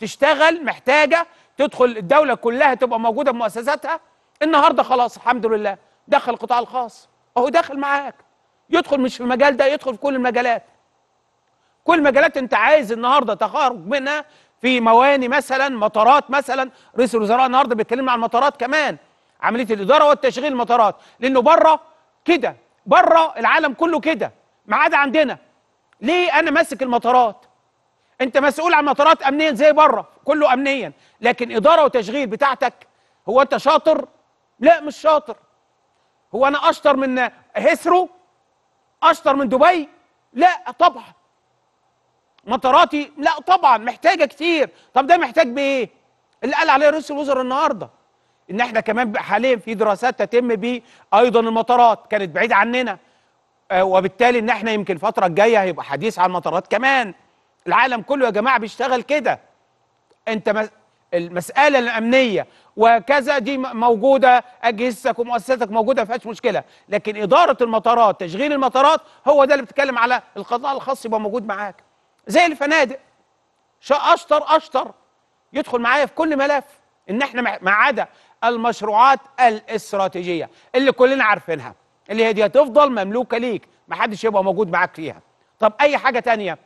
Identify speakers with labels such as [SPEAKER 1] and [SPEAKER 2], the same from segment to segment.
[SPEAKER 1] تشتغل محتاجه تدخل الدوله كلها تبقى موجوده بمؤسساتها النهارده خلاص الحمد لله دخل القطاع الخاص اهو داخل معاك يدخل مش في المجال ده يدخل في كل المجالات كل المجالات انت عايز النهارده تخرج منها في مواني مثلا مطارات مثلا رئيس الوزراء النهارده بيتكلمنا عن المطارات كمان عمليه الاداره والتشغيل المطارات لانه بره كده بره العالم كله كده ما عدا عندنا ليه انا ماسك المطارات انت مسؤول عن مطارات امنيا زي بره كله امنيا لكن اداره وتشغيل بتاعتك هو انت شاطر لا مش شاطر هو انا اشطر من هيثرو اشطر من دبي لا طبعا مطاراتي لا طبعا محتاجه كتير طب ده محتاج بايه اللي قال عليه رئيس الوزراء النهارده ان احنا كمان حاليا في دراسات تتم بيه ايضا المطارات كانت بعيد عننا آه، وبالتالي ان احنا يمكن الفتره الجايه هيبقى حديث عن المطارات كمان العالم كله يا جماعه بيشتغل كده انت المساله الامنيه وكذا دي موجوده اجهزتك ومؤسساتك موجوده ما فيهاش مشكله لكن اداره المطارات تشغيل المطارات هو ده اللي بتكلم على القطاع الخاص يبقى موجود معاك زي الفنادق اشطر اشطر يدخل معايا في كل ملف ان احنا ما عدا المشروعات الاستراتيجيه اللي كلنا عارفينها اللي هي دي هتفضل مملوكه ليك ما حدش يبقى موجود معاك فيها طب اي حاجه تانية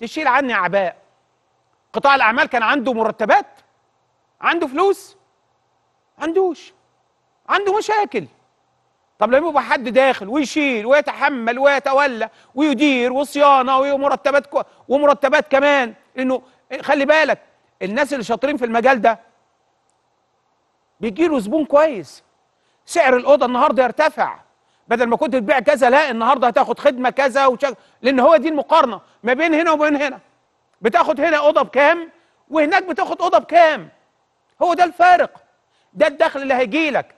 [SPEAKER 1] تشيل عني اعباء قطاع الاعمال كان عنده مرتبات عنده فلوس عندوش عنده مشاكل طب لما يبقى حد داخل ويشيل ويتحمل ويتولى ويدير وصيانه ومرتبات ومرتبات كمان انه خلي بالك الناس اللي شاطرين في المجال ده بيجي له زبون كويس سعر الاوضه النهارده يرتفع بدل ما كنت تبيع كذا لا النهارده هتاخد خدمه كذا وشك... لان هو دي المقارنه ما بين هنا وبين هنا بتاخد هنا اوضه بكام وهناك بتاخد اوضه بكام هو ده الفارق ده الدخل اللي هيجي لك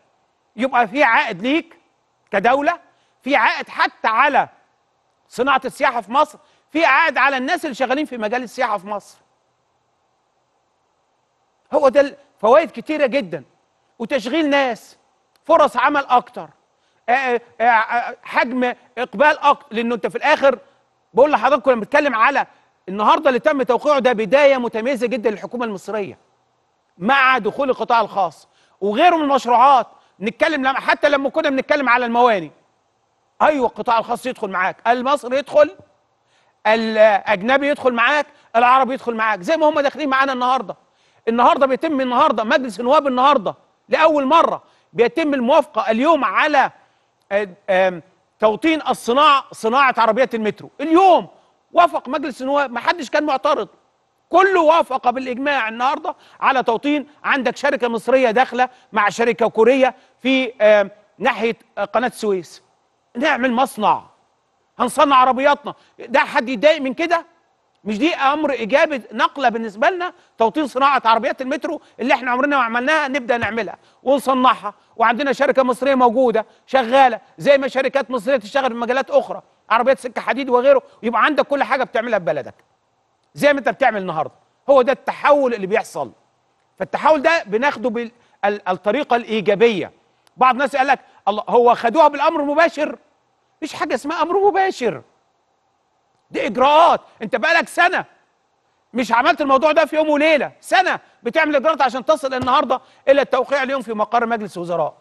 [SPEAKER 1] يبقى في عائد ليك كدوله في عائد حتى على صناعه السياحه في مصر في عائد على الناس اللي شغالين في مجال السياحه في مصر هو ده فوائد كتيره جدا وتشغيل ناس فرص عمل اكتر آه، آه، آه، حجم اقبال اكتر لانه انت في الاخر بقول لحضراتكم لما بتكلم على النهارده اللي تم توقيعه ده بدايه متميزه جدا للحكومه المصريه مع دخول القطاع الخاص وغيره من المشروعات نتكلم لما حتى لما كنا بنتكلم على المواني ايوه القطاع الخاص يدخل معاك المصري يدخل الاجنبي يدخل معاك العربي يدخل معاك زي ما هم داخلين معانا النهارده النهارده بيتم النهارده مجلس النواب النهارده لاول مره بيتم الموافقه اليوم على آه، توطين الصناعه صناعه عربيات المترو اليوم وافق مجلس النواب ما حدش كان معترض كله وافق بالاجماع النهارده على توطين عندك شركه مصريه داخله مع شركه كوريه في ناحيه آه، قناه السويس نعمل مصنع هنصنع عربياتنا ده حد يتضايق من كده مش دي امر ايجابي نقله بالنسبه لنا توطين صناعه عربيات المترو اللي احنا عمرنا ما عملناها نبدا نعملها ونصنعها وعندنا شركه مصريه موجوده شغاله زي ما شركات مصريه تشتغل في مجالات اخرى عربيات سكه حديد وغيره يبقى عندك كل حاجه بتعملها في بلدك زي ما انت بتعمل النهارده هو ده التحول اللي بيحصل فالتحول ده بناخده بالطريقه الايجابيه بعض الناس قال لك الله هو خدوها بالامر المباشر مش حاجه اسمها امر مباشر دي اجراءات انت بقالك سنه مش عملت الموضوع ده في يوم وليله سنه بتعمل اجراءات عشان تصل النهارده الى التوقيع اليوم في مقر مجلس الوزراء